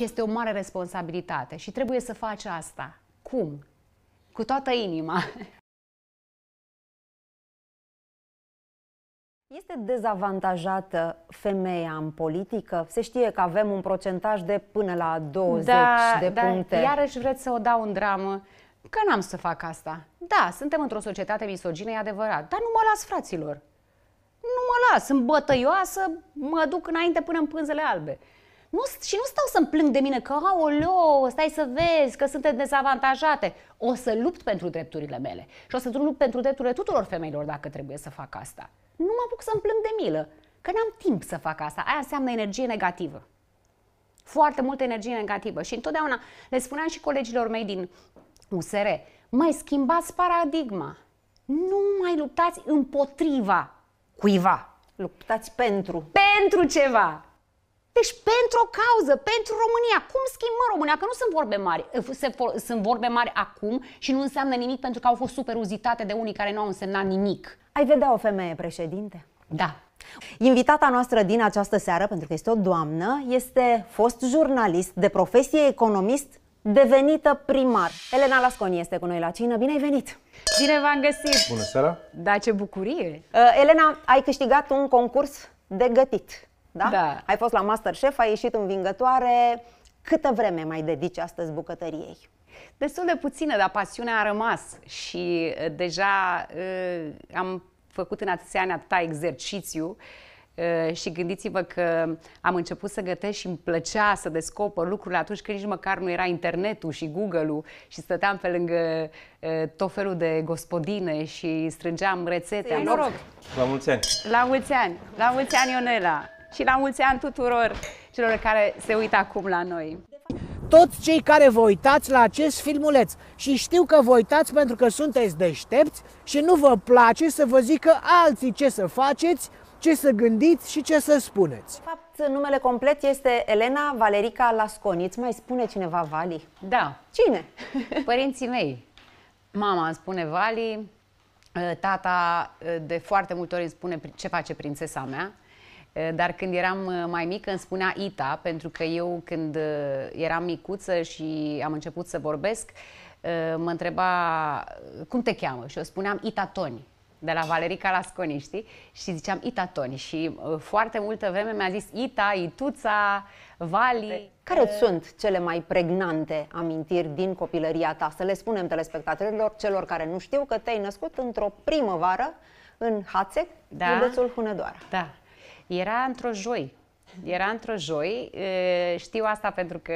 Și este o mare responsabilitate și trebuie să faci asta. Cum? Cu toată inima. Este dezavantajată femeia în politică? Se știe că avem un procentaj de până la 20 da, de da, puncte. Iarăși vreți să o dau în dramă. Că n-am să fac asta. Da, suntem într-o societate misogină, e adevărat. Dar nu mă las, fraților. Nu mă las. Sunt bătăioasă, mă duc înainte până în pânzele albe. Nu, și nu stau să-mi plâng de mine că, aoleo, stai să vezi că suntem dezavantajate. O să lupt pentru drepturile mele și o să lupt pentru drepturile tuturor femeilor dacă trebuie să fac asta. Nu mă apuc să-mi plâng de milă, că n-am timp să fac asta. Aia înseamnă energie negativă. Foarte multă energie negativă. Și întotdeauna le spuneam și colegilor mei din USR, mai schimbați paradigma. Nu mai luptați împotriva cuiva. Luptați pentru. Pentru ceva. Deci pentru o cauză, pentru România. Cum schimbă România? Că nu sunt vorbe mari. Se, sunt vorbe mari acum și nu înseamnă nimic pentru că au fost superuzitate de unii care nu au însemnat nimic. Ai vedea o femeie președinte? Da. Invitata noastră din această seară, pentru că este o doamnă, este fost jurnalist, de profesie economist, devenită primar. Elena Lasconi este cu noi la cină. Bine ai venit! Bine v-am găsit! Bună seara! Da, ce bucurie! Uh, Elena, ai câștigat un concurs de gătit. Da? da. Ai fost la Masterchef, ai ieșit învingătoare. Câtă vreme mai dedici astăzi bucătăriei? Destul de puțină, dar pasiunea a rămas și uh, deja uh, am făcut în atâția ani atâta exercițiu uh, și gândiți-vă că am început să gătesc și îmi plăcea să descopăr lucrurile atunci când nici măcar nu era internetul și Google-ul și stăteam pe lângă uh, tot felul de gospodine și strângeam rețete. Am noroc! La mulți ani! La mulți ani! La mulți ani, Ionela! și la mulți ani tuturor celor care se uită acum la noi. Toți cei care vă uitați la acest filmuleț și știu că vă uitați pentru că sunteți deștepți și nu vă place să vă zică alții ce să faceți, ce să gândiți și ce să spuneți. De fapt, numele complet este Elena Valerica Lasconi. Îți mai spune cineva Vali? Da. Cine? Părinții mei. Mama îmi spune Vali, ă, tata ă, de foarte multe ori îmi spune ce face prințesa mea Eh, dar când eram eh, mai mică îmi spunea Ita, pentru că eu când eh, eram micuță și am început să vorbesc, mă întreba cum te cheamă și eu spuneam Ita Toni de la Valerica Lasconi, știi? Și ziceam Ita Toni și foarte multă vreme mi-a zis Ita, Ituța, Vali. Care uh... sunt cele mai pregnante amintiri din copilăria ta? Să le spunem telespectatorilor, celor care nu știu că te-ai născut într-o primăvară în Hațec, da? județul Hunedoara. Da, era într-o joi. Era într-o joi. Știu asta pentru că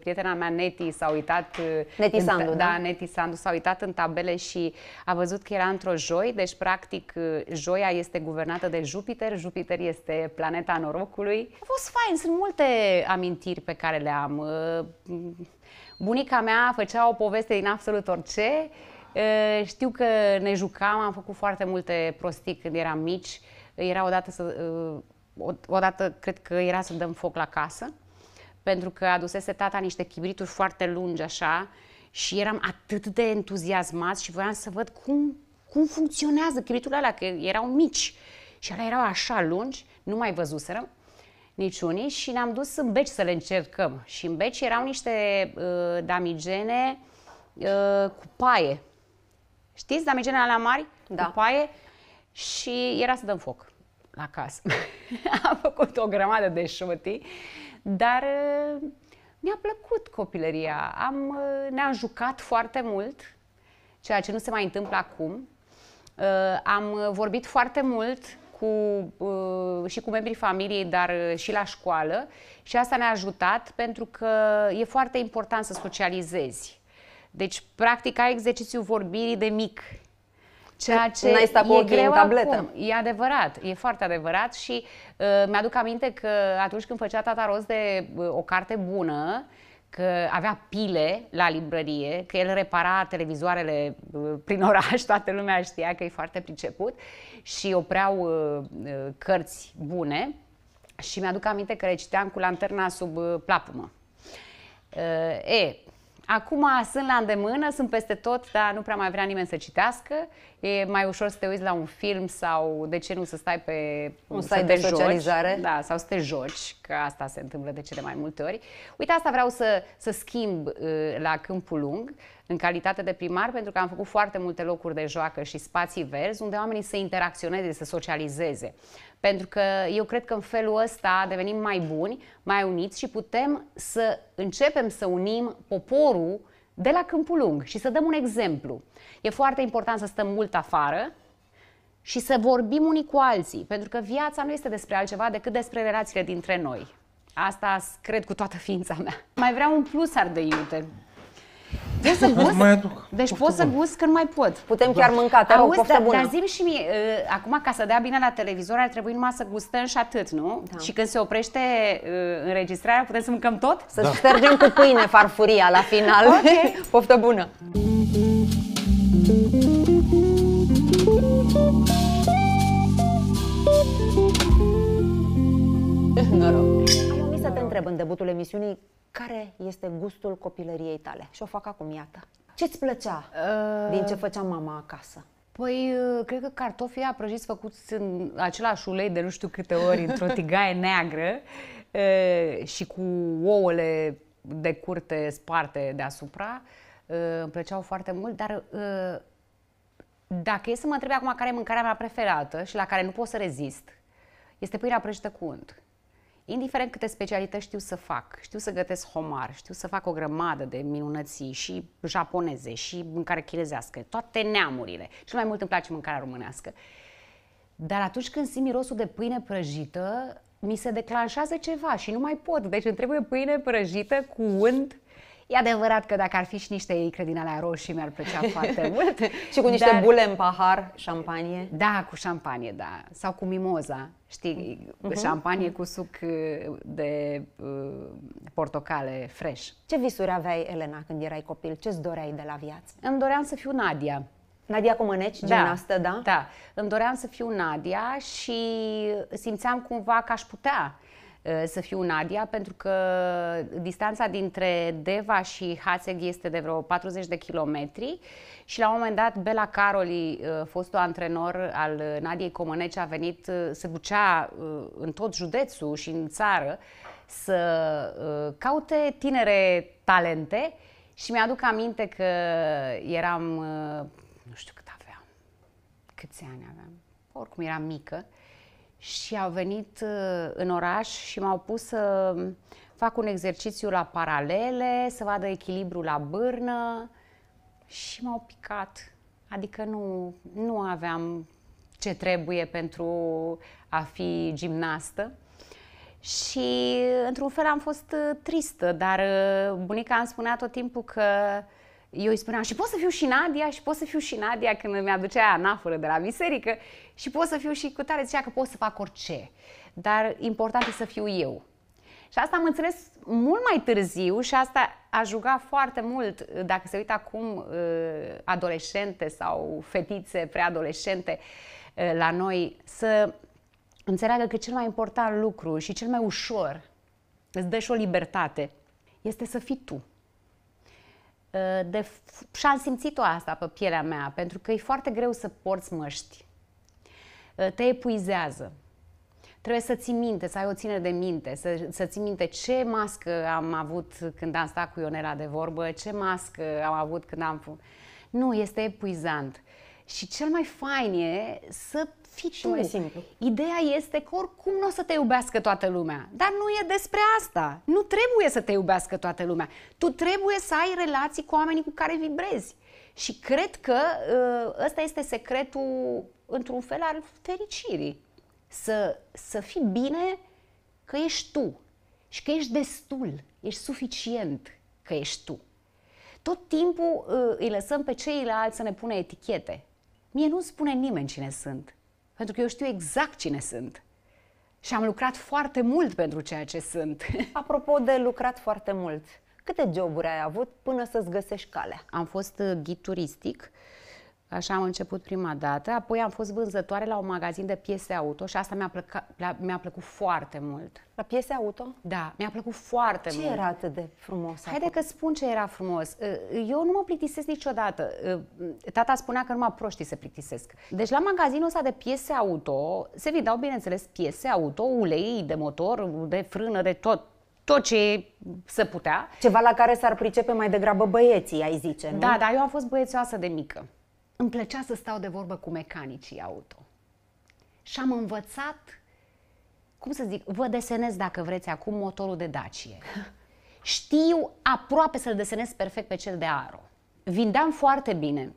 prietena mea, Neti, s-a uitat... Neti Sandu, în, da? da? Neti Sandu s-a uitat în tabele și a văzut că era într-o joi. Deci, practic, joia este guvernată de Jupiter. Jupiter este planeta norocului. A fost fain. Sunt multe amintiri pe care le am. Bunica mea făcea o poveste din absolut orice. Știu că ne jucam, am făcut foarte multe prostii când eram mici. Era odată să, uh, odată cred că era să dăm foc la casă, pentru că adusese tata niște chibrituri foarte lungi așa și eram atât de entuziasmați și voiam să văd cum, cum funcționează chibriturile alea, că erau mici și alea erau așa lungi, nu mai văzuserăm niciunii și ne-am dus în beci să le încercăm. Și în beci erau niște uh, damigene uh, cu paie. Știți damigenele alea mari? Da. Cu paie și era să dăm foc la casă. Am făcut o grămadă de șotii, dar uh, mi-a plăcut copilăria. Am, uh, ne-am jucat foarte mult, ceea ce nu se mai întâmplă acum. Uh, am vorbit foarte mult cu, și cu membrii familiei, dar și la școală și asta ne-a ajutat pentru că e foarte important să socializezi. Deci, practic, ai exercițiul vorbirii de mic Ceea ce N-ai stat cu e greu în tabletă. Acum. E adevărat, e foarte adevărat și uh, mi-aduc aminte că atunci când făcea tata rost de uh, o carte bună, că avea pile la librărie, că el repara televizoarele uh, prin oraș, toată lumea știa că e foarte priceput și opreau uh, uh, cărți bune și mi-aduc aminte că le citeam cu lanterna sub uh, plapumă. E, Acum sunt la îndemână, sunt peste tot, dar nu prea mai vrea nimeni să citească. E mai ușor să te uiți la un film sau, de ce nu, să stai pe un site de socializare. Joci, da, sau să te joci, că asta se întâmplă de cele mai multe ori. Uite, asta vreau să, să schimb uh, la Câmpul Lung, în calitate de primar, pentru că am făcut foarte multe locuri de joacă și spații verzi, unde oamenii să interacționeze, să socializeze. Pentru că eu cred că în felul ăsta devenim mai buni, mai uniți și putem să începem să unim poporul de la Câmpul Lung și să dăm un exemplu. E foarte important să stăm mult afară și să vorbim unii cu alții, pentru că viața nu este despre altceva decât despre relațiile dintre noi. Asta cred cu toată ființa mea. Mai vreau un plus ar de iute. Poți să gust? Mai aduc. Deci pot să gust când mai pot. Putem da. chiar mânca, te rog, poftă bună. Dar zim și mie, uh, acum ca să dea bine la televizor ar trebui numai să gustăm și atât, nu? Da. Și când se oprește uh, înregistrarea putem să mâncăm tot? Să da. ștergem cu pâine farfuria la final. okay. poftă bună! Noroc! Am să te întreb în debutul emisiunii care este gustul copilăriei tale? Și o fac acum, iată. Ce-ți plăcea uh... din ce făcea mama acasă? Păi, uh, cred că cartofii a prăjit făcuți în același ulei de nu știu câte ori, într-o tigaie neagră e, uh, și cu ouăle de curte sparte deasupra. E, uh, îmi plăceau foarte mult, dar e, dacă e să mă întreb acum care e mâncarea mea preferată și la care nu pot să rezist, este pâinea prăjită cu unt indiferent câte specialități știu să fac, știu să gătesc homar, știu să fac o grămadă de minunății și japoneze și mâncare chinezească, toate neamurile. Și mai mult îmi place mâncarea românească. Dar atunci când simt mirosul de pâine prăjită, mi se declanșează ceva și nu mai pot. Deci îmi trebuie pâine prăjită cu unt, E adevărat că dacă ar fi și niște icre din alea roșii mi-ar plăcea foarte mult. și cu niște dar... bule în pahar, șampanie. Da, cu șampanie, da. Sau cu mimoza, știi, uh-huh. șampanie cu suc de uh, portocale fresh. Ce visuri aveai, Elena, când erai copil? Ce-ți doreai de la viață? Îmi doream să fiu Nadia. Nadia Comăneci, da, gimnastă, da? Da. Îmi doream să fiu Nadia și simțeam cumva că aș putea Uh, să fiu Nadia, pentru că distanța dintre Deva și Haseg este de vreo 40 de kilometri și la un moment dat Bela Caroli, uh, fostul antrenor al Nadiei Comăneci, a venit, uh, se ducea în tot județul și în țară să caute tinere talente și mi-aduc aminte că eram, nu știu cât aveam, câți ani aveam, oricum eram mică, și au venit uh, în oraș și m-au pus să um, fac un exercițiu la paralele, să vadă echilibru la bârnă și m-au picat. Adică nu, nu aveam ce trebuie pentru a fi gimnastă. Și uh, într-un fel am fost uh, tristă, dar bunica îmi spunea tot timpul că eu îi spuneam și pot să fiu și Nadia și pot să fiu și Nadia când mi aducea anafură de la biserică și pot să fiu și cu tare zicea că pot să fac orice, dar important e să fiu eu. Și asta am înțeles mult mai târziu și asta a jucat foarte mult, dacă se uită acum uh, adolescente sau fetițe preadolescente uh, la noi, să înțeleagă că cel mai important lucru și cel mai ușor îți dă și o libertate, este să fii tu. Uh, de, și-am simțit-o asta pe pielea mea, pentru că e foarte greu să porți măști. Eh, te epuizează. Trebuie să ții minte, să ai o ținere de minte, să, să ții minte ce mască am avut când am stat cu Ionela de vorbă, ce mască am avut când am... Nu, este epuizant. Și cel mai fain e să fii și tu. mai simplu. Ideea este că oricum nu o să te iubească toată lumea. Dar nu e despre asta. Nu trebuie să te iubească toată lumea. Tu trebuie să ai relații cu oamenii cu care vibrezi. Și cred că eh, ăsta este secretul într-un fel al fericirii. Să, să fii bine că ești tu și că ești destul, ești suficient că ești tu. Tot timpul uh, îi lăsăm pe ceilalți să ne pună etichete. Mie nu spune nimeni cine sunt, pentru că eu știu exact cine sunt. Și am lucrat foarte mult pentru ceea ce sunt. Apropo de lucrat foarte mult, câte joburi ai avut până să-ți găsești calea? Am fost uh, ghid turistic Așa am început prima dată, apoi am fost vânzătoare la un magazin de piese auto și asta mi-a, plăca, mi-a plăcut foarte mult. La piese auto? Da, mi-a plăcut foarte ce mult. Ce era atât de frumos? Haide acolo? că spun ce era frumos. Uh, eu nu mă plictisesc niciodată. Uh, tata spunea că numai proștii se plictisesc. Deci la magazinul ăsta de piese auto se vindeau, bineînțeles, piese auto, ulei de motor, de frână, de tot, tot ce se putea. Ceva la care s-ar pricepe mai degrabă băieții, ai zice, nu? Da, dar eu am fost băiețioasă de mică îmi plăcea să stau de vorbă cu mecanicii auto. Și am învățat, cum să zic, vă desenez dacă vreți acum motorul de Dacie. Știu aproape să-l desenez perfect pe cel de Aro. Vindeam foarte bine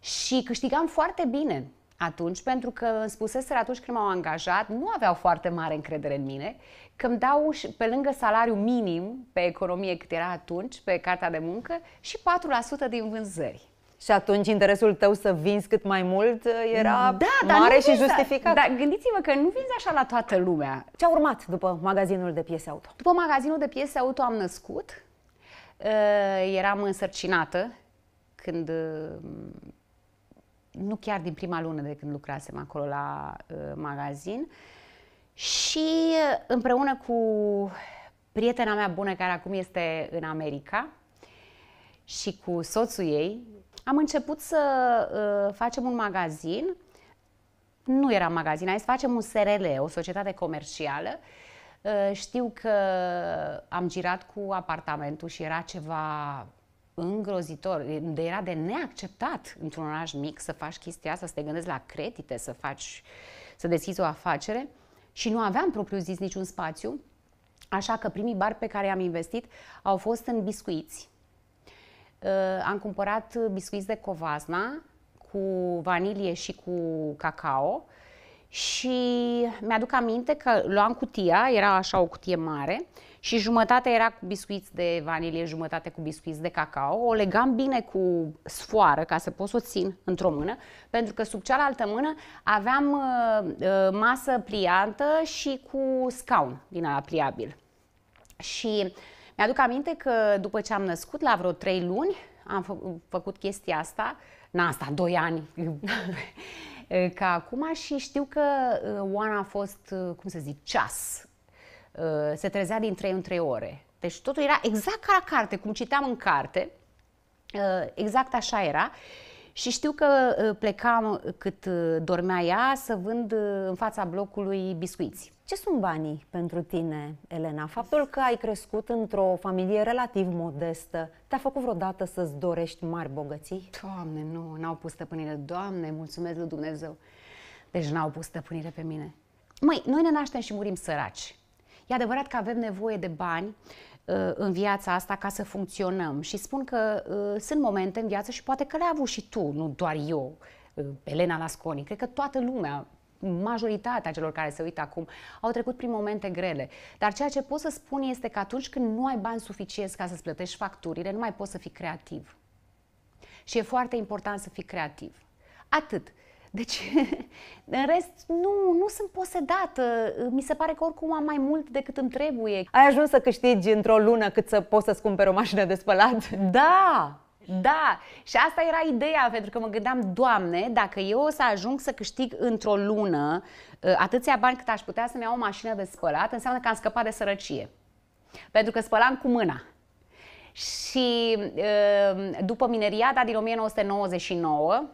și câștigam foarte bine atunci, pentru că îmi spuseseră atunci când m-au angajat, nu aveau foarte mare încredere în mine, că îmi dau pe lângă salariul minim pe economie cât era atunci, pe cartea de muncă, și 4% din vânzări. Și atunci interesul tău să vinzi cât mai mult uh, era da, dar mare și justificat. Dar gândiți-vă că nu vinzi așa la toată lumea. Ce a urmat după magazinul de piese auto? După magazinul de piese auto am născut. Uh, eram însărcinată când uh, nu chiar din prima lună de când lucrasem acolo la magazin și împreună cu prietena mea bună care acum este în America și cu soțul ei, am început să uh, facem un magazin. Nu era magazin, hai să facem un SRL, o societate comercială. Uh, știu că am girat cu apartamentul și era ceva îngrozitor, de era de neacceptat într-un oraș mic să faci chestia asta, să te gândești la credite, să faci, să deschizi o afacere și nu aveam propriu zis niciun spațiu, așa că primii bari pe care i-am investit au fost în biscuiți Uh, am cumpărat biscuiți de covasna cu vanilie și cu cacao și mi-aduc aminte că luam cutia, era așa o cutie mare și jumătate era cu biscuiți de vanilie, jumătate cu biscuiți de cacao. O legam bine cu sfoară ca să pot să o țin într-o mână, pentru că sub cealaltă mână aveam uh, uh masă pliantă și cu scaun din ala pliabil. Și uh, mi-aduc aminte că după ce am născut, la vreo trei luni, am fă- făcut chestia asta, na asta, doi ani, ca acum și știu că uh, Oana a fost, uh, cum să zic, ceas. Uh, se trezea din trei în trei ore. Deci totul era exact ca la carte, cum citeam în carte. Exact așa era. Și știu că uh, plecam cât uh, dormea ea să vând uh, în fața blocului biscuiți. Ce sunt banii pentru tine, Elena? Faptul că ai crescut într-o familie relativ modestă, te-a făcut vreodată să-ți dorești mari bogății? Doamne, nu, n-au pus stăpânire. Doamne, mulțumesc lui Dumnezeu. Deci n-au pus stăpânire pe mine. Măi, noi ne naștem și murim săraci. E adevărat că avem nevoie de bani Uh, în viața asta ca să funcționăm. Și spun că uh, sunt momente în viață și poate că le-ai avut și tu, nu doar eu, uh, Elena Lasconi. Cred că toată lumea, majoritatea celor care se uită acum, au trecut prin momente grele. Dar ceea ce pot să spun este că atunci când nu ai bani suficienți ca să-ți plătești facturile, nu mai poți să fii creativ. Și e foarte important să fii creativ. Atât. Deci, în rest, nu, nu sunt posedată. Mi se pare că oricum am mai mult decât îmi trebuie. Ai ajuns să câștigi într-o lună cât să poți să-ți cumperi o mașină de spălat? Da! Da, și asta era ideea, pentru că mă gândeam, Doamne, dacă eu o să ajung să câștig într-o lună ă, atâția bani cât aș putea să-mi iau o mașină de spălat, înseamnă că am scăpat de sărăcie. Pentru că spălam cu mâna. Și ă, după mineriada din 1999,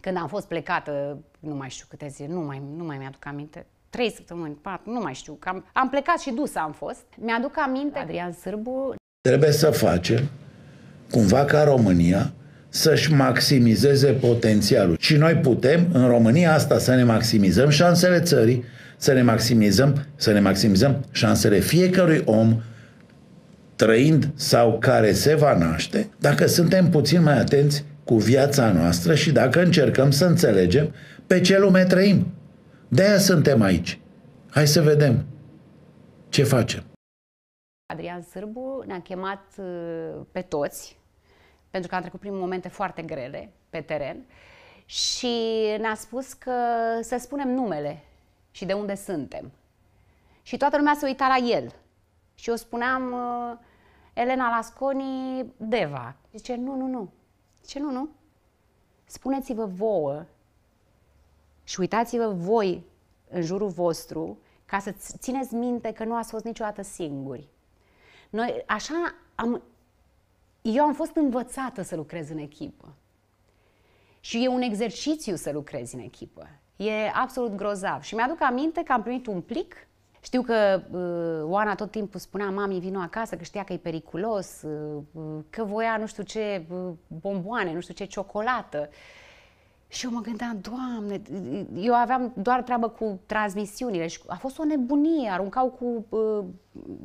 când am fost plecată, nu mai știu câte zile, nu mai, nu mai mi-aduc aminte, trei săptămâni, patru, nu mai știu, că am, am plecat și dus am fost. Mi-aduc aminte, Adrian Sârbu... Trebuie să facem cumva ca România să-și maximizeze potențialul. Și noi putem, în România asta, să ne maximizăm șansele țării, să ne maximizăm, să ne maximizăm șansele fiecărui om trăind sau care se va naște, dacă suntem puțin mai atenți cu viața noastră și dacă încercăm să înțelegem pe ce lume trăim. De-aia suntem aici. Hai să vedem ce facem. Adrian Sârbu ne-a chemat uh, pe toți, pentru că am trecut prin momente foarte grele pe teren, și ne-a spus că să spunem numele și de unde suntem. Și toată lumea se uita la el. Și eu spuneam, uh, Elena Lasconi, Deva. Zice, nu, nu, nu, ce nu, nu? Spuneți-vă vouă și uitați-vă voi în jurul vostru ca să țineți minte că nu ați fost niciodată singuri. Noi așa am... Eu am fost învățată să lucrez în echipă. Și e un exercițiu să lucrezi în echipă. E absolut grozav. Și mi-aduc aminte că am primit un plic știu că uh, Oana tot timpul spunea mami vină acasă, că știa că e periculos, uh, că voia nu știu ce uh, bomboane, nu știu ce ciocolată. Și eu mă gândeam, Doamne, uh, eu aveam doar treabă cu transmisiunile și a fost o nebunie, aruncau cu uh,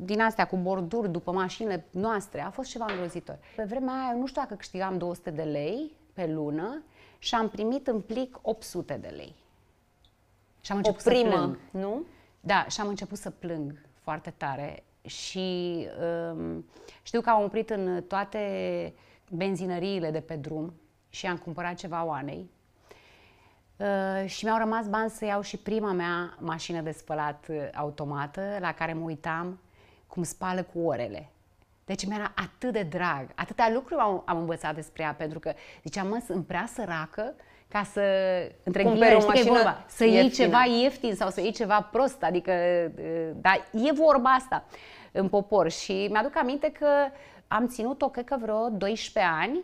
din astea cu borduri după mașinile noastre, a fost ceva îngrozitor. Pe vremea aia eu nu știu dacă câștigam 200 de lei pe lună și am primit în plic 800 de lei. Și am început o primă, să plâng. nu? Da, și am început să plâng foarte tare și um, știu că am oprit în toate benzinăriile de pe drum și am cumpărat ceva oanei. Uh, și mi-au rămas bani să iau și prima mea mașină de spălat uh, automată, la care mă uitam cum spală cu orele. Deci mi-era atât de drag, atâtea lucruri am, am învățat despre ea, pentru că ziceam, mă, sunt prea săracă ca să, între ghilele, știi că vorba, să ieftină. iei ceva ieftin sau să iei ceva prost, adică, da, e vorba asta în popor și mi-aduc aminte că am ținut-o, cred că vreo 12 ani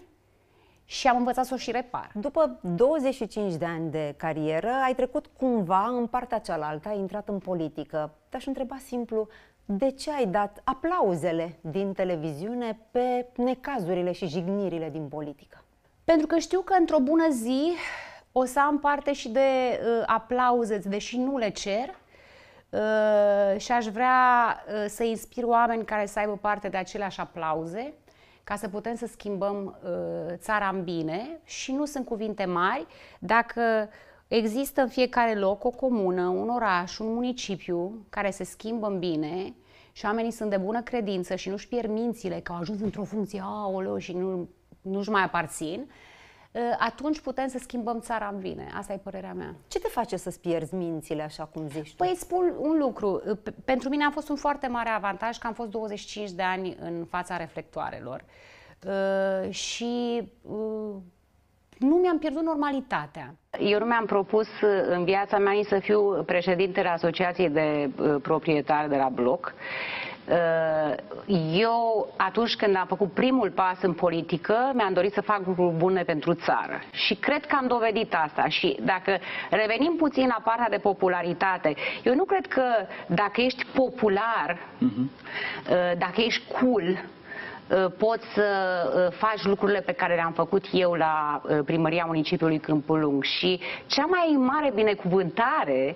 și am învățat să o și repar. După 25 de ani de carieră, ai trecut cumva în partea cealaltă, ai intrat în politică. Te-aș întreba simplu, de ce ai dat aplauzele din televiziune pe necazurile și jignirile din politică? Pentru că știu că într-o bună zi o să am parte și de uh, aplauze, deși nu le cer, Uh, și aș vrea uh, să inspir oameni care să aibă parte de aceleași aplauze ca să putem să schimbăm uh, țara în bine și nu sunt cuvinte mari. Dacă există în fiecare loc o comună, un oraș, un municipiu care se schimbă în bine și oamenii sunt de bună credință și nu-și pierd mințile că au ajuns într-o funcție, aoleo, și nu nu-și mai aparțin, ă, atunci putem să schimbăm țara în bine. Asta e părerea mea. Ce te face să-ți pierzi mințile, așa cum zici tu? Păi spun un lucru. Pentru mine a fost un foarte mare avantaj că am fost 25 de ani în fața reflectoarelor. Ă, și ă, nu mi-am pierdut normalitatea. Eu nu mi-am propus în viața mea nici să fiu președintele Asociației de Proprietari de la Bloc Uh, eu, atunci când am făcut primul pas în politică, mi-am dorit să fac lucruri bune pentru țară. Și cred că am dovedit asta. Și dacă revenim puțin la partea de popularitate, eu nu cred că dacă ești popular, uh-huh. dacă ești cool, uh, poți să uh, faci lucrurile pe care le-am făcut eu la primăria municipiului Câmpul Lung. Și cea mai mare binecuvântare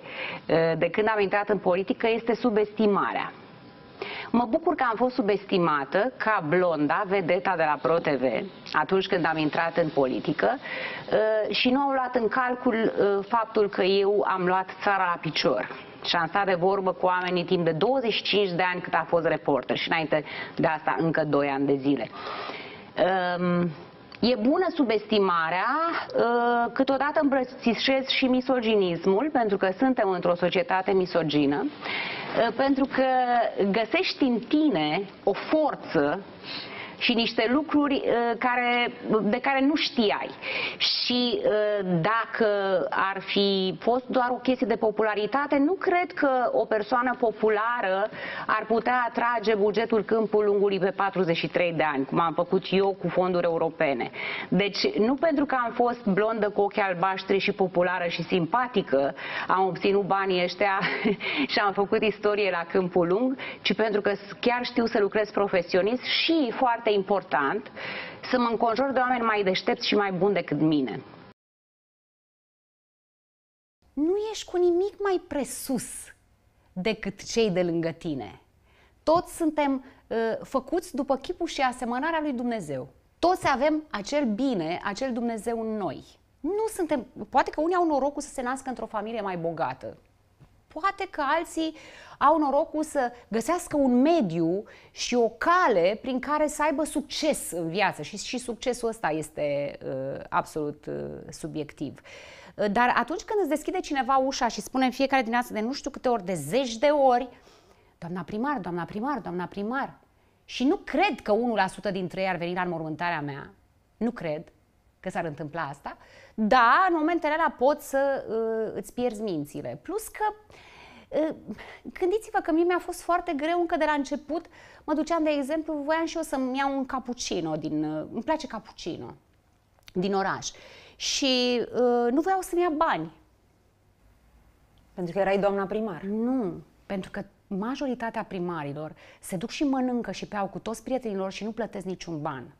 de când am intrat în politică este subestimarea. Mă bucur că am fost subestimată ca blonda, vedeta de la ProTV, atunci când am intrat în politică uh, și nu au luat în calcul uh, faptul că eu am luat țara la picior și am stat de vorbă cu oamenii timp de 25 de ani cât a fost reporter și înainte de asta încă 2 ani de zile. Um, E bună subestimarea, uh, câteodată îmbrățișez și misoginismul, pentru că suntem într-o societate misogină pentru că găsești în tine o forță și niște lucruri uh, care, de care nu știai. Și uh, dacă ar fi fost doar o chestie de popularitate, nu cred că o persoană populară ar putea atrage bugetul câmpul lungului pe 43 de ani, cum am făcut eu cu fonduri europene. Deci, nu pentru că am fost blondă cu ochii albaștri și populară și simpatică, am obținut banii ăștia și am făcut istorie la câmpul lung, ci pentru că chiar știu să lucrez profesionist și foarte foarte important să mă înconjur de oameni mai deștepți și mai buni decât mine. Nu ești cu nimic mai presus decât cei de lângă tine. Toți suntem uh, făcuți după chipul și asemănarea lui Dumnezeu. Toți avem acel bine, acel Dumnezeu în noi. Nu suntem, poate că unii au norocul să se nască într-o familie mai bogată, Poate că alții au norocul să găsească un mediu și o cale prin care să aibă succes în viață și, și succesul ăsta este uh, absolut uh, subiectiv. Uh, dar atunci când îți deschide cineva ușa și spune în fiecare dimineață de nu știu câte ori, de zeci de ori, doamna primar, doamna primar, doamna primar, și nu cred că 1% dintre ei ar veni la înmormântarea mea, nu cred, că s-ar întâmpla asta, da, în momentele alea poți să uh, îți pierzi mințile. Plus că uh, Gândiți-vă că mie mi-a fost foarte greu încă de la început. Mă duceam, de exemplu, voiam și eu să-mi iau un cappuccino din... Uh, îmi place cappuccino din oraș. Și uh, nu voiau să-mi ia bani. Pentru că erai doamna primar. Nu, pentru că majoritatea primarilor se duc și mănâncă și peau cu toți prietenilor și nu plătesc niciun ban.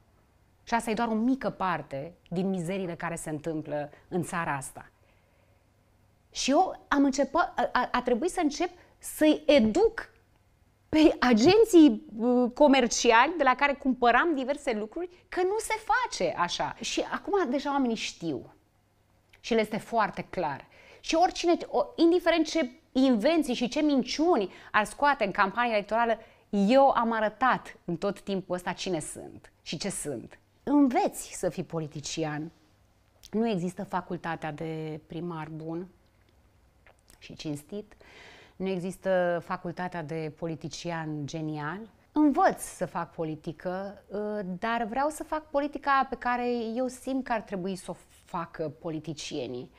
Și asta e doar o mică parte din mizerile care se întâmplă în țara asta. Și eu am început, a, a trebuit să încep să-i educ pe agenții uh, comerciali de la care cumpăram diverse lucruri că nu se face așa. Și acum deja oamenii știu și le este foarte clar. Și oricine, indiferent ce invenții și ce minciuni ar scoate în campania electorală, eu am arătat în tot timpul ăsta cine sunt și ce sunt înveți să fii politician. Nu există facultatea de primar bun și cinstit, nu există facultatea de politician genial. Învăț să fac politică, ă, dar vreau să fac politica pe care eu simt că ar trebui să o facă politicienii.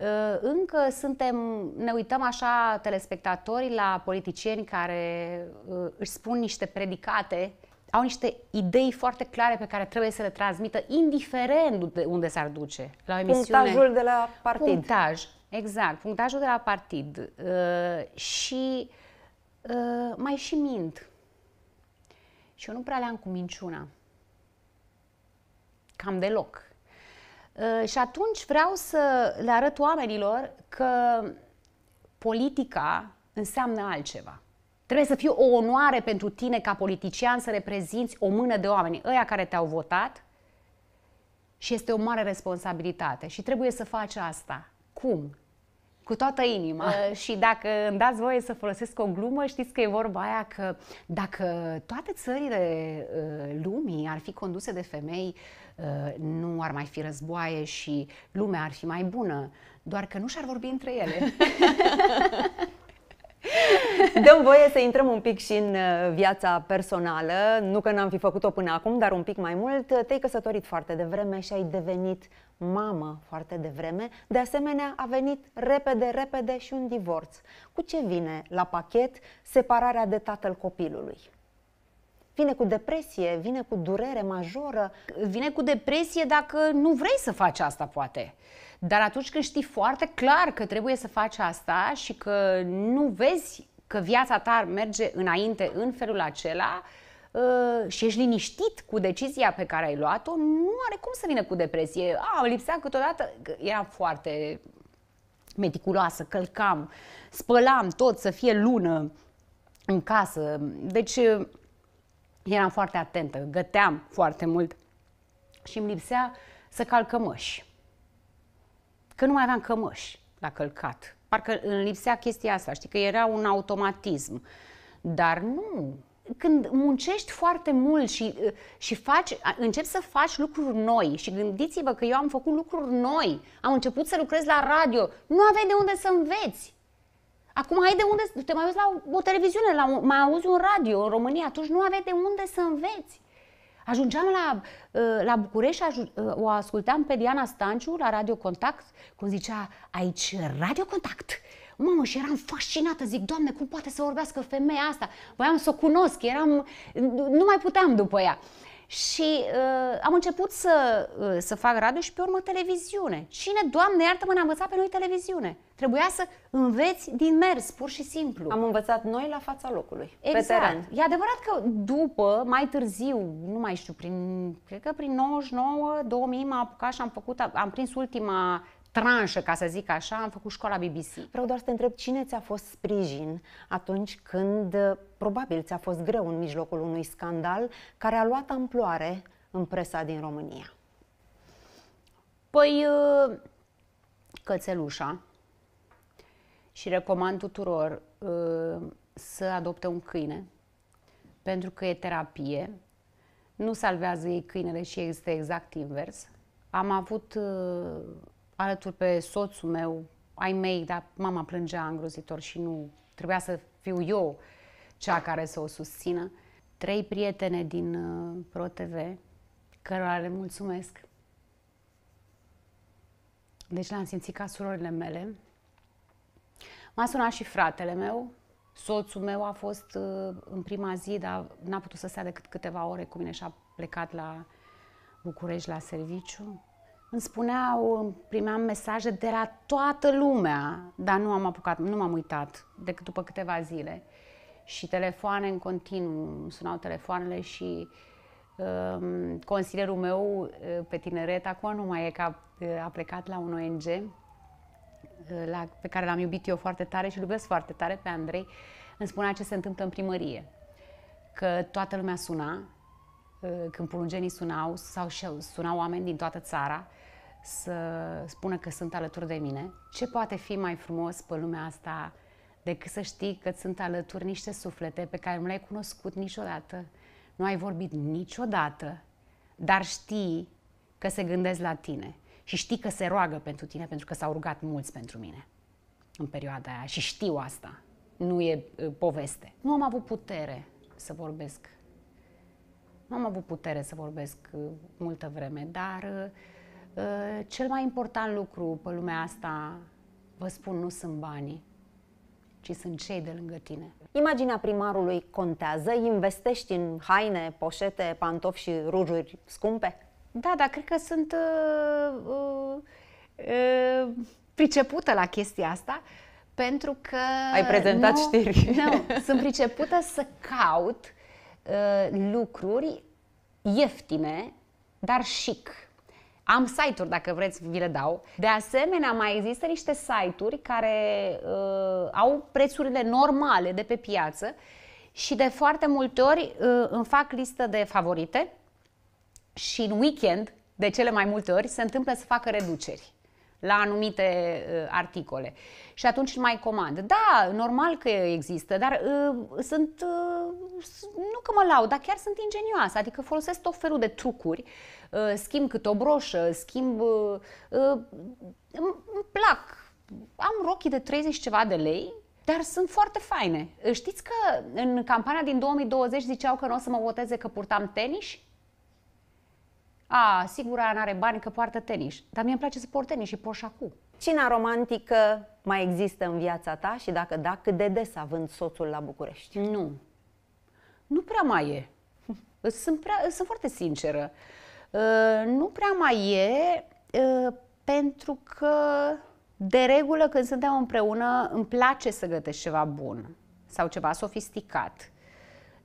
Ă, încă suntem, ne uităm așa telespectatorii la politicieni care ă, își spun niște predicate au niște idei foarte clare pe care trebuie să le transmită, indiferent de unde s-ar duce la o emisiune. Punctajul de la partid. Punctaj, exact, punctajul de la partid. Uh, și uh, mai și mint. Și eu nu prea le-am cu minciuna. Cam deloc. Uh, și atunci vreau să le arăt oamenilor că politica înseamnă altceva. Trebuie să fie o onoare pentru tine ca politician să reprezinți o mână de oameni, ăia care te-au votat și este o mare responsabilitate și trebuie să faci asta. Cum? Cu toată inima. Uh, și dacă îmi dați voie să folosesc o glumă, știți că e vorba aia că dacă toate țările uh, lumii ar fi conduse de femei, uh, nu ar mai fi războaie și lumea ar fi mai bună, doar că nu și-ar vorbi între ele. Dăm voie să intrăm un pic și în uh, viața personală. Nu că n-am fi făcut-o până acum, dar un pic mai mult. Te-ai căsătorit foarte devreme și ai devenit mamă foarte devreme. De asemenea, a venit repede, repede și un divorț. Cu ce vine la pachet separarea de tatăl copilului? Vine cu depresie, vine cu durere majoră. Vine cu depresie dacă nu vrei să faci asta, poate. Dar atunci când știi foarte clar că trebuie să faci asta și că nu vezi că viața ta merge înainte în felul acela uh, și ești liniștit cu decizia pe care ai luat-o, nu are cum să vină cu depresie. A, lipsea câteodată, eram foarte meticuloasă, călcam, spălam tot să fie lună în casă. Deci uh, eram foarte atentă, găteam foarte mult și îmi lipsea să calcămăși că nu mai aveam cămăși la călcat. Parcă îmi lipsea chestia asta, știi, că era un automatism. Dar nu, când muncești foarte mult și, și faci, începi să faci lucruri noi și gândiți-vă că eu am făcut lucruri noi, am început să lucrez la radio, nu aveai de unde să înveți. Acum ai de unde, te mai uiți la o televiziune, la un, mai auzi un radio în România, atunci nu aveai de unde să înveți. Ajungeam la, uh, la București și uh, o ascultam pe Diana Stanciu la Radio Contact, cum zicea aici Radio Contact. Mamă, și eram fascinată, zic, Doamne, cum poate să vorbească femeia asta? Voiam să o cunosc, eram, nu mai puteam după ea. Și uh, am început să, uh, să fac radio și pe urmă televiziune. Cine, Doamne, iartă-mă, ne-a învățat pe noi televiziune. Trebuia să înveți din mers, pur și simplu. Am învățat noi la fața locului, exact. pe teren. E adevărat că după, mai târziu, nu mai știu, prin, cred că prin 99-2000 m-am apucat și am, făcut, am prins ultima tranșă, ca să zic așa, am făcut școala BBC. Vreau doar să te întreb cine ți-a fost sprijin atunci când probabil ți-a fost greu în mijlocul unui scandal care a luat amploare în presa din România. Păi, uh, cățelușa, și recomand tuturor uh, să adopte un câine, pentru că e terapie. Nu salvează ei câinele și este exact invers. Am avut uh, alături pe soțul meu, ai mei, dar mama plângea îngrozitor și nu trebuia să fiu eu cea care să o susțină. Trei prietene din uh, ProTV, cărora le mulțumesc. Deci l-am simțit ca surorile mele, M-a sunat și fratele meu, soțul meu a fost uh, în prima zi, dar n-a putut să stea decât câteva ore cu mine și a plecat la București la serviciu. Îmi spuneau, primeam mesaje de la toată lumea, dar nu am apucat, nu m-am uitat decât după câteva zile. Și telefoane în continuu, sunau telefoanele și um, consilierul meu uh, pe tineret, acum nu mai e, că a, uh, a plecat la un ONG, Eh, la, pe care l-am iubit eu foarte tare și iubesc foarte tare pe Andrei, îmi spunea ce se întâmplă în primărie. Că toată lumea suna, eh, când pulungenii sunau, sau sunau oameni din toată țara, să spună că sunt alături de mine. Ce poate fi mai frumos pe lumea asta decât să știi că sunt alături niște suflete pe care nu le-ai cunoscut niciodată, nu ai vorbit niciodată, dar știi că se gândesc la tine și știi că se roagă pentru tine pentru că s-au rugat mulți pentru mine în perioada aia și știu asta. Nu e uh, poveste. Nu am avut putere să vorbesc. Nu am avut putere să vorbesc uh, multă vreme, dar uh, cel mai important lucru pe lumea asta, vă spun, nu sunt banii, ci sunt cei de lângă tine. Imaginea primarului contează? Investești în haine, poșete, pantofi și rujuri scumpe? Da, dar cred că sunt uh, uh, uh, pricepută la chestia asta pentru că... Ai prezentat nu, știri. Nu, sunt pricepută să caut uh, lucruri ieftine, dar chic. Am site-uri, dacă vreți, vi le dau. De asemenea, mai există niște site-uri care uh, au prețurile normale de pe piață și de foarte multe ori uh, îmi fac listă de favorite și în weekend, de cele mai multe ori, se întâmplă să facă reduceri la anumite uh, articole. Și atunci mai comand. Da, normal că există, dar uh, sunt, uh, nu că mă laud, dar chiar sunt ingenioasă, adică folosesc tot felul de trucuri, uh, schimb cât o broșă, schimb, uh, uh, îmi plac. Am rochii de 30 ceva de lei, dar sunt foarte faine. Știți că în campania din 2020 ziceau că nu o să mă voteze că purtam tenis? A, sigur, aia n-are bani că poartă tenis. Dar mie îmi place să port tenis și port și acum. Cina romantică mai există în viața ta și dacă da, cât de des având soțul la București? Nu. Nu prea mai e. Sunt, prea, sunt foarte sinceră. Uh, nu prea mai e uh, pentru că de regulă când suntem împreună îmi place să gătesc ceva bun sau ceva sofisticat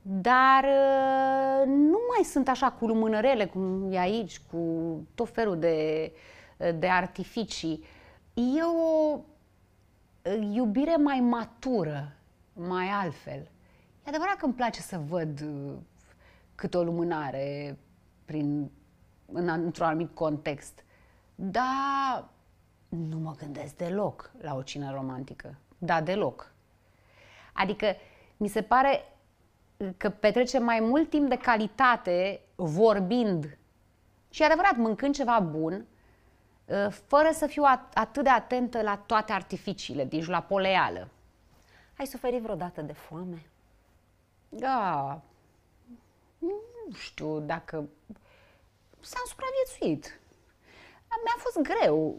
dar uh, nu mai sunt așa cu lumânărele cum e aici, cu tot felul de, uh, de artificii. E o uh, iubire mai matură, mai altfel. E adevărat că îmi place să văd cât o lumânare prin, în, într-un anumit context, dar nu mă gândesc deloc la o cină romantică. Da, deloc. Adică, mi se pare că petrece mai mult timp de calitate vorbind și adevărat mâncând ceva bun, ă, fără să fiu atât de atentă la toate artificiile, deci la poleală. Ai suferit vreodată de foame? Da. Nu știu dacă... S-am supraviețuit. Mi-a fost greu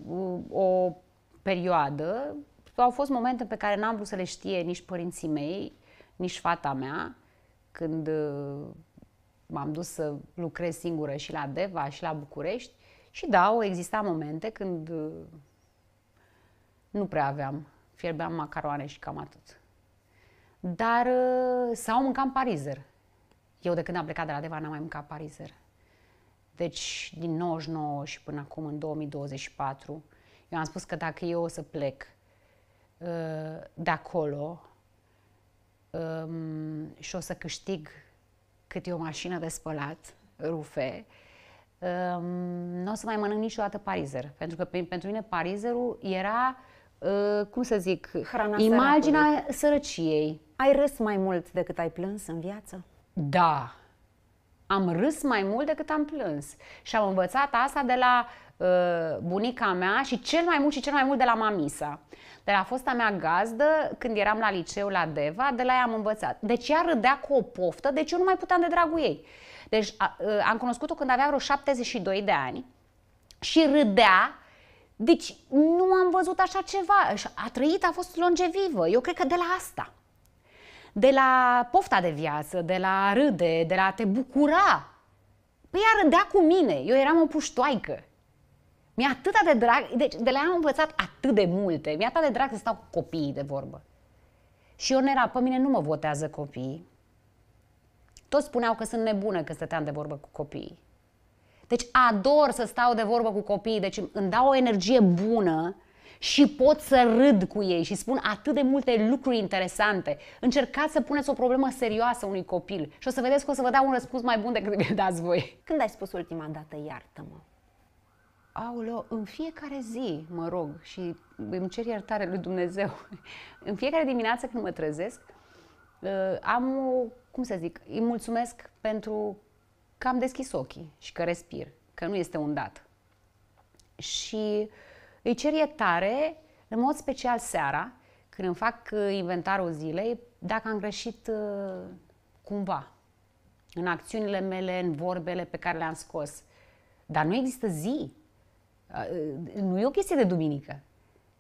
o perioadă. Au fost momente pe care n-am vrut să le știe nici părinții mei, nici fata mea când uh, m-am dus să lucrez singură și la Deva și la București și da, au existat momente când uh, nu prea aveam, fierbeam macaroane și cam atât. Dar uh, sau mâncam parizer. Eu de când am plecat de la Deva n-am mai mâncat parizer. Deci din 99 și până acum în 2024, eu am spus că dacă eu o să plec de acolo, um, și o să câștig câte o mașină de spălat, rufe, um, nu o să mai mănânc niciodată parizer. Pentru că pe, pentru mine parizerul era, uh, cum să zic, Hrana imaginea săracului. sărăciei. Ai râs mai mult decât ai plâns în viață? Da, am râs mai mult decât am plâns. Și am învățat asta de la uh, bunica mea și cel mai mult și cel mai mult de la mamisa. De la fosta mea gazdă, când eram la liceu la Deva, de la ea am învățat. Deci ea râdea cu o poftă, deci eu nu mai puteam de dragul ei. Deci a, uh, am cunoscut-o când avea vreo 72 de ani și râdea deci nu am văzut așa ceva. A trăit, a fost longevivă. Eu cred că de la asta de la pofta de viață, de la râde, de la te bucura. Păi ea râdea cu mine, eu eram o puștoaică. Mi-a atât de drag, deci de la ea am învățat atât de multe, mi-a atât de drag să stau cu copiii de vorbă. Și eu era, pe mine nu mă votează copiii. Toți spuneau că sunt nebună că stăteam de vorbă cu copiii. Deci ador să stau de vorbă cu copiii, deci îmi dau o energie bună și pot să râd cu ei și spun atât de multe lucruri interesante. Încercați să puneți o problemă serioasă unui copil și o să vedeți că o să vă dau un răspuns mai bun decât mi dați voi. Când ai spus ultima dată iartă-mă? Aoleo, în fiecare zi, mă rog, și îmi cer iertare lui Dumnezeu, în fiecare dimineață când mă trezesc, uh, am o, cum să zic, îi mulțumesc pentru că am deschis ochii și că respir, că nu este un dat. Și uh, îi cer iertare, în mod special seara, când îmi fac uh, inventarul zilei, dacă am greșit uh, cumva în acțiunile mele, în vorbele pe care le-am scos. Dar nu există zi. Uh, nu e o chestie de duminică.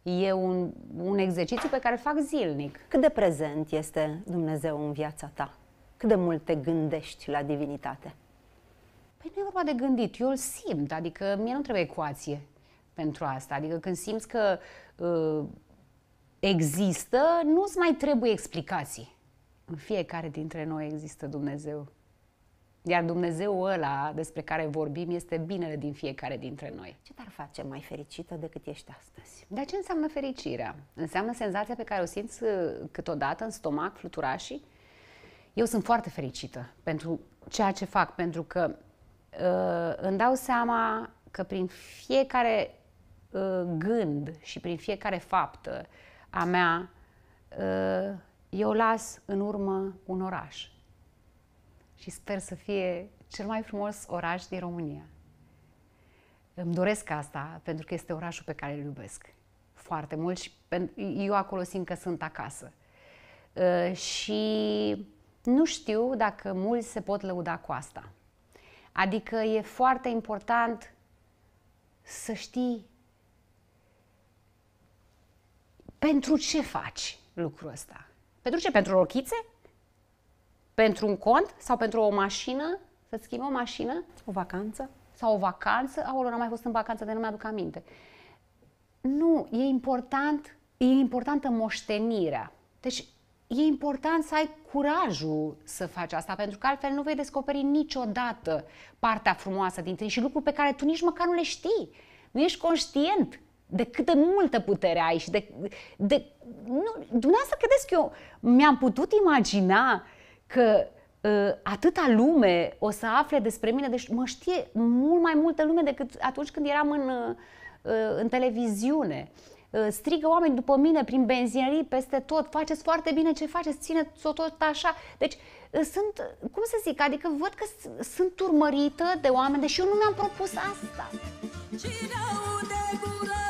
E un, un exercițiu pe care îl fac zilnic. Cât de prezent este Dumnezeu în viața ta? Cât de mult te gândești la divinitate? Păi nu e vorba de gândit, eu îl simt, adică mie nu trebuie ecuație pentru asta. Adică când simți că uh, există, nu-ți mai trebuie explicații. În fiecare dintre noi există Dumnezeu. Iar Dumnezeu ăla despre care vorbim este binele din fiecare dintre noi. Ce te-ar face mai fericită decât ești astăzi? Dar ce înseamnă fericirea? Înseamnă senzația pe care o simți uh, câteodată în stomac, fluturașii? Eu sunt foarte fericită pentru ceea ce fac, pentru că uh, îmi dau seama că prin fiecare uh, gând și prin fiecare faptă a mea, uh, eu las în urmă un oraș. Și sper să fie cel mai frumos oraș din România. Îmi doresc asta pentru că este orașul pe care îl iubesc foarte mult și eu acolo simt că sunt acasă. Uh, și nu știu dacă mulți se pot lăuda cu asta. Adică e foarte important să știi Pentru ce faci lucrul ăsta? Pentru ce? Pentru rochițe? Pentru un cont? Sau pentru o mașină? Să schimbi o mașină? O vacanță? Sau o vacanță? Aolo, n-am mai fost în vacanță, de nu mi-aduc aminte. Nu, e important, e importantă moștenirea. Deci e important să ai curajul să faci asta, pentru că altfel nu vei descoperi niciodată partea frumoasă din tine și lucruri pe care tu nici măcar nu le știi. Nu ești conștient de cât de multă putere ai și de... de nu, dumneavoastră credeți că eu mi-am putut imagina că uh, atâta lume o să afle despre mine, deci mă știe mult mai multă lume decât atunci când eram în, uh, în televiziune. Uh, strigă oameni după mine prin benzinării peste tot, faceți foarte bine ce faceți, țineți-o tot așa. Deci uh, sunt, cum să zic, adică văd că sunt urmărită de oameni, deși eu nu mi-am propus asta. Cine aude gura